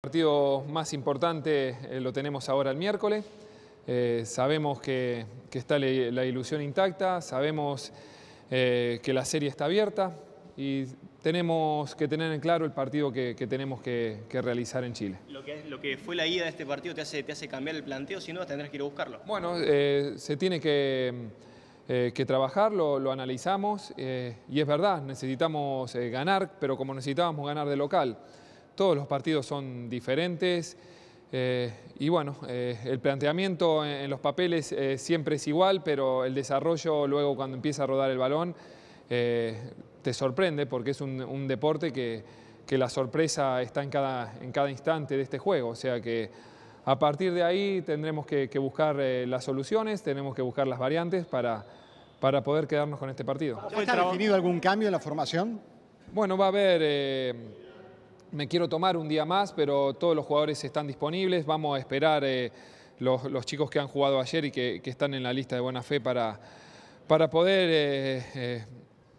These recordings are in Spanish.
El partido más importante eh, lo tenemos ahora el miércoles. Eh, sabemos que, está la ilusión intacta, sabemos eh, que la serie está abierta y tenemos que tener en claro el partido que, tenemos que, realizar en Chile. Lo que, fue la ida de este partido te hace, te hace cambiar el planteo, si no tendrás que ir a buscarlo. Bueno, se tiene que, trabajar, lo analizamos y es verdad, necesitamos ganar, pero como necesitábamos ganar de local todos los partidos son diferentes. Eh, y bueno, eh, el planteamiento en, los papeles eh, siempre es igual, pero el desarrollo luego cuando empieza a rodar el balón te sorprende porque es un, deporte que, que, la sorpresa está en cada, en cada instante de este juego. O sea que a partir de ahí tendremos que, buscar las soluciones, tenemos que buscar las variantes para, para poder quedarnos con este partido. ¿Ya está definido algún cambio en la formación? Bueno, va a haber me quiero tomar un día más, pero todos los jugadores están disponibles. Vamos a esperar eh, los, chicos que han jugado ayer y que, están en la lista de buena fe para, para poder eh, eh,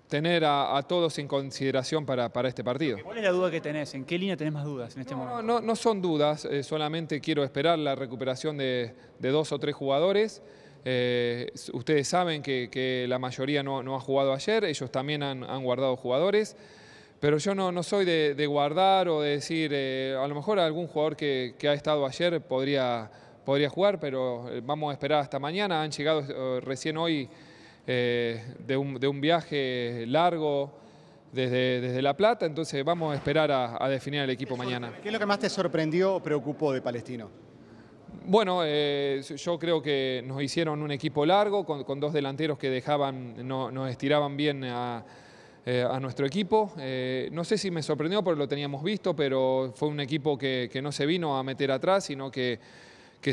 tener a, todos en consideración para, para, este partido. ¿Cuál es la duda que tenés? ¿En qué línea tenés más dudas en este no, momento? No, no, son dudas, solamente quiero esperar la recuperación de, de dos o tres jugadores. ustedes saben que, que la mayoría no, no, ha jugado ayer, ellos también han, han guardado jugadores. Pero yo no, soy de, guardar o de decir, eh, a lo mejor algún jugador que, ha estado ayer podría, podría jugar, pero eh, vamos a esperar hasta mañana. Han llegado eh, recién hoy de, un, viaje largo desde, desde, La Plata, entonces vamos a esperar a, definir el equipo mañana. ¿Qué es lo que más te sorprendió o preocupó de Palestino? Bueno, yo creo que nos hicieron un equipo largo, con, dos delanteros que dejaban, no, nos estiraban bien a eh, a nuestro equipo. Eh, no sé si me sorprendió porque lo teníamos visto, pero fue un equipo que, no se vino a meter atrás, sino que,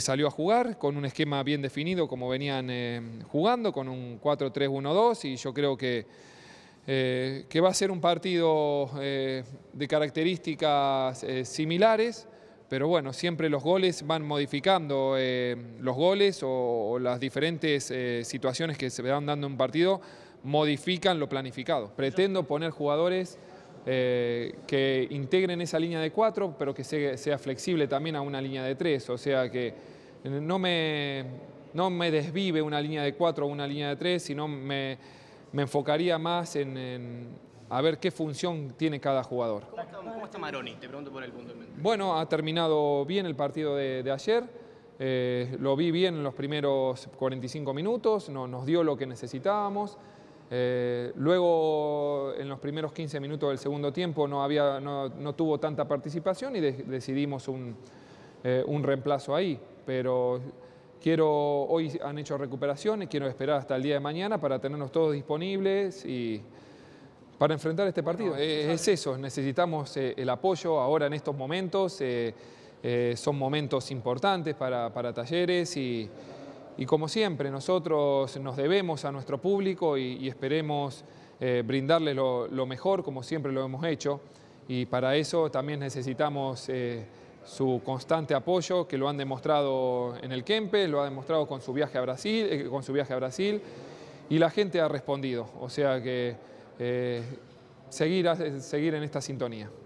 salió a jugar con un esquema bien definido como venían eh, jugando, con un 4-3-1-2 y yo creo que, que va a ser un partido de características similares pero bueno, siempre los goles van modificando los goles o, las diferentes situaciones que se van dando en un partido modifican lo planificado. Pretendo poner jugadores eh, que integren esa línea de cuatro, pero que sea, flexible también a una línea de tres, o sea que eh, no me, no me desvive una línea de cuatro o una línea de tres, sino me, me enfocaría más en, a ver qué función tiene cada jugador. ¿Cómo está, Maroni? Te pregunto por el punto Bueno, ha terminado bien el partido de, ayer. Eh, lo vi bien en los primeros 45 minutos, no, nos dio lo que necesitábamos. Eh, luego, en los primeros 15 minutos del segundo tiempo, no, había, no, no tuvo tanta participación y decidimos un, eh, un, reemplazo ahí. Pero quiero, hoy han hecho recuperaciones, quiero esperar hasta el día de mañana para tenernos todos disponibles y para enfrentar este partido. Eh, es eso, necesitamos el apoyo ahora en estos momentos. son momentos importantes para, para talleres y y como siempre, nosotros nos debemos a nuestro público y, esperemos eh, brindarle lo, mejor, como siempre lo hemos hecho. Y para eso también necesitamos eh, su constante apoyo, que lo han demostrado en el Kempe, lo ha demostrado con su viaje a Brasil, eh, con su viaje a Brasil y la gente ha respondido. O sea que seguir, seguir en esta sintonía.